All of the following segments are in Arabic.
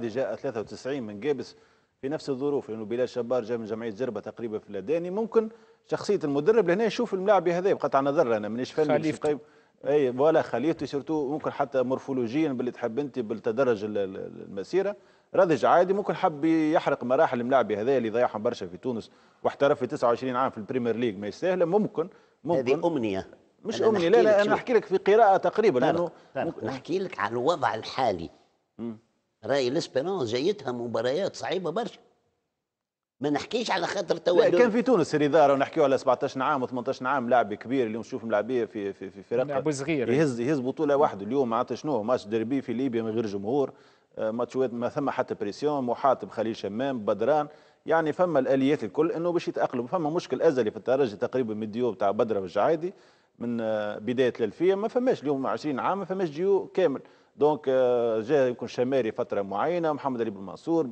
اللي جاء 93 من جيبس في نفس الظروف لانه بلال شبار جاء من جمعيه جربه تقريبا في الاداني ممكن شخصيه المدرب لهنا يشوف الملاعب هذا بقطع نظر انا مانيش فاهم مش طيب. اي ولا خليته سيرتو ممكن حتى مورفولوجيا باللي تحب انت بالتدرج المسيره رادج عادي ممكن حب يحرق مراحل الملاعب هذا اللي ضيعهم برشا في تونس واحترف في 29 عام في البريمير ليج ما يستاهل ممكن ممكن هذه امنيه مش امنيه لا لا انا احكي لك في قراءه تقريبا لانه نحكي لك على الوضع الحالي راي ليسبيرونس جايتها مباريات صعيبه برشا ما نحكيش على خاطر تولد كان في تونس سيري ونحكيو على 17 عام و18 عام لاعب كبير اليوم نشوف ملاعبيه في في في فرق لاعب صغير يهز يهز بطوله واحده اليوم معناتها شنو ماتش ديربي في ليبيا من غير جمهور آه، ماتشوات ما ثم حتى بريسيون محاط بخليل شمام بدران يعني فما الاليات الكل انه باش يتاقلم فما مشكل ازلي في الترجي تقريبا من الديو تاع بدر والجعايدي من آه، بدايه الالفيه ما فماش اليوم 20 عام ما فماش جيو كامل دونك آه، جاء يمكن شماري فتره معينه محمد علي بن منصور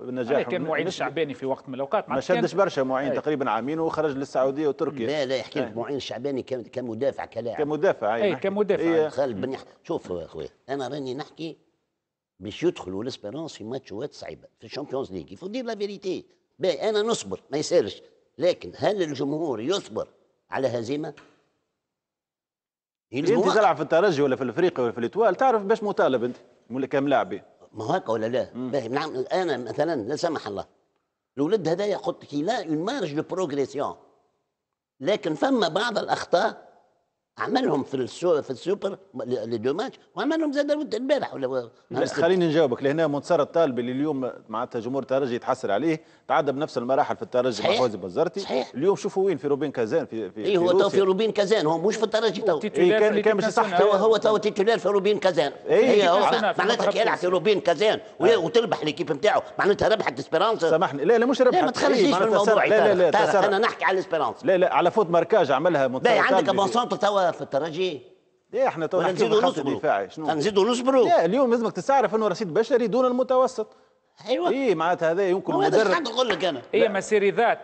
بالنجاح كان معين الشعباني في وقت من الاوقات ما شدش برشا معين أي. تقريبا عامين وخرج للسعوديه وتركيا لا لا يحكي لك إيه. معين الشعباني كمدافع كلاعب كمدافع اي أيوة. إيه، كمدافع خالد بن شوف يا اخويا انا راني نحكي باش يدخلوا ليسبيرونس في ماتشات صعيبه في الشامبيونز ليغ يفو دير لا فيريتي انا نصبر ما يسالش لكن هل الجمهور يصبر على هزيمه يلزم انت تلعب في الترجي ولا في الافريقي ولا في الاتوال تعرف باش مطالب انت لاعبي ما هكا ولا لا باهي نعم انا مثلا لا سمح الله الولد هذايا قلت كي لا اون مارج دو بروغريسيون لكن فما بعض الاخطاء عملهم في في السوبر لي دو ماتش وعملهم زاد البارح ولا خليني نجاوبك لهنا منتصر الطالبي اللي اليوم معناتها جمهور الترجي يتحسر عليه تعدى بنفس المراحل في الترجي مع فوزي بزرتي صحيح اليوم شوفوا وين في روبين كازان في في اي هو تو في روبين كازان هو مش في الترجي تو إيه كان كان مش صح هو هو تو تيتولير في روبين كازان اي معناتها كي يلعب في روبين كازان آه. وتربح ليكيب نتاعه معناتها ربحت اسبيرانس سامحني لا لا مش ربحت لا ما تخليش إيه، الموضوع لا لا لا انا نحكي على اسبيرانس لا لا على فوت ماركاج عملها منتصر عندك بون سونتر توا في الترجي ايه احنا تو نزيدوا نصبروا نزيدوا نصبروا لا اليوم لازمك تستعرف انه رصيد بشري دون المتوسط ايوه ايه معناتها هذا يمكن مدرب إيه مسيري ذات